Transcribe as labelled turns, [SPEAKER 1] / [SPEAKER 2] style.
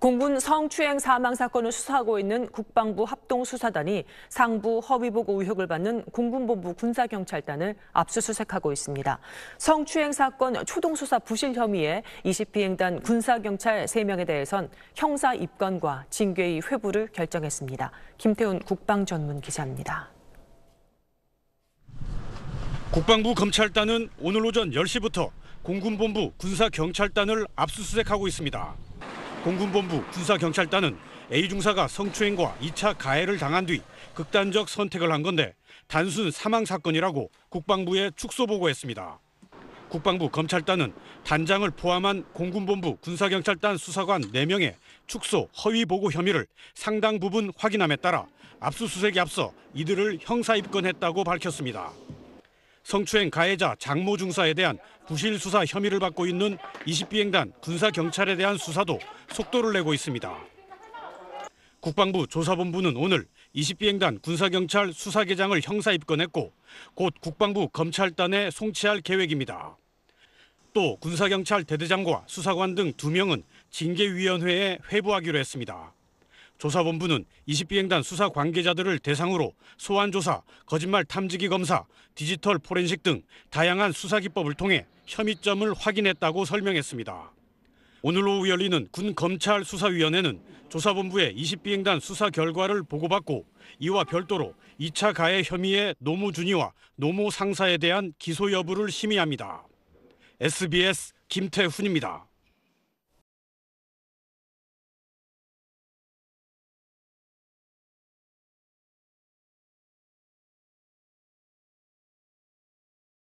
[SPEAKER 1] 공군 성추행 사망 사건을 수사하고 있는 국방부 합동수사단이 상부 허위보고 의혹을 받는 공군본부 군사경찰단을 압수수색하고 있습니다. 성추행 사건 초동수사 부실 혐의에 20비행단 군사경찰 3명에 대해선 형사 입건과 징계의 회부를 결정했습니다. 김태훈 국방전문기자입니다.
[SPEAKER 2] 국방부 검찰단은 오늘 오전 10시부터 공군본부 군사경찰단을 압수수색하고 있습니다. 공군본부 군사경찰단은 A 중사가 성추행과 2차 가해를 당한 뒤 극단적 선택을 한 건데 단순 사망 사건이라고 국방부에 축소 보고했습니다. 국방부 검찰단은 단장을 포함한 공군본부 군사경찰단 수사관 4명의 축소 허위 보고 혐의를 상당 부분 확인함에 따라 압수수색에 앞서 이들을 형사 입건했다고 밝혔습니다. 성추행 가해자 장모 중사에 대한 부실 수사 혐의를 받고 있는 20비행단 군사경찰에 대한 수사도 속도를 내고 있습니다. 국방부 조사본부는 오늘 20비행단 군사경찰 수사계장을 형사 입건했고 곧 국방부 검찰단에 송치할 계획입니다. 또 군사경찰 대대장과 수사관 등 2명은 징계위원회에 회부하기로 했습니다. 조사본부는 20비행단 수사 관계자들을 대상으로 소환조사, 거짓말 탐지기 검사, 디지털 포렌식 등 다양한 수사기법을 통해 혐의점을 확인했다고 설명했습니다. 오늘 오후 열리는 군검찰수사위원회는 조사본부의 20비행단 수사 결과를 보고받고 이와 별도로 2차 가해 혐의의 노모 준이와 노모 상사에 대한 기소 여부를
[SPEAKER 1] 심의합니다. SBS 김태훈입니다.